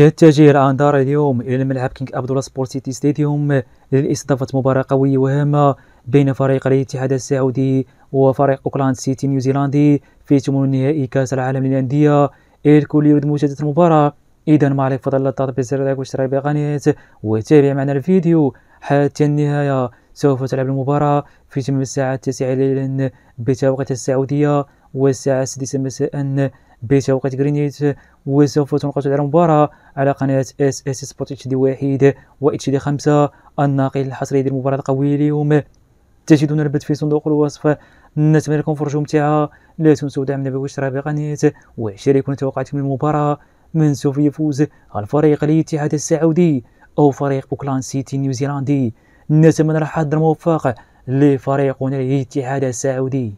تتجه الأندار اليوم إلى الملعب كينغ عبد الله سبورت سيتي ستاديوم لاستضافة مباراة قوية وهامة بين فريق الاتحاد السعودي وفريق أوكلاند سيتي نيوزيلندي في ثمن نهائي كأس العالم للأندية الكل يريد مشاهدة المباراة إذا ما عليك فضل الضغط بزر لايك واشتراك بالقناة وتابع معنا الفيديو حتى النهاية سوف تلعب المباراة في تمام الساعة التاسعة ليلا بتوقيت السعودية والساعة السادسة مساء بيتها وقت جرينيت وسوف تنقص على المباراة على قناة اس اس سبوت اتش دي واحد و اتش دي خمسة الناقل الحصري ديال المباراة القوية اليوم تجدون البث في صندوق الوصف نتمنى لكم فرجة ممتعة لا تنسوا دعمنا بالاشتراك بقناة وشاركونا توقعاتكم المباراة من سوف يفوز الفريق الاتحاد السعودي أو فريق أوكلاند سيتي نيوزيلندي نتمنى الحظ الموفق لفريقنا الاتحاد السعودي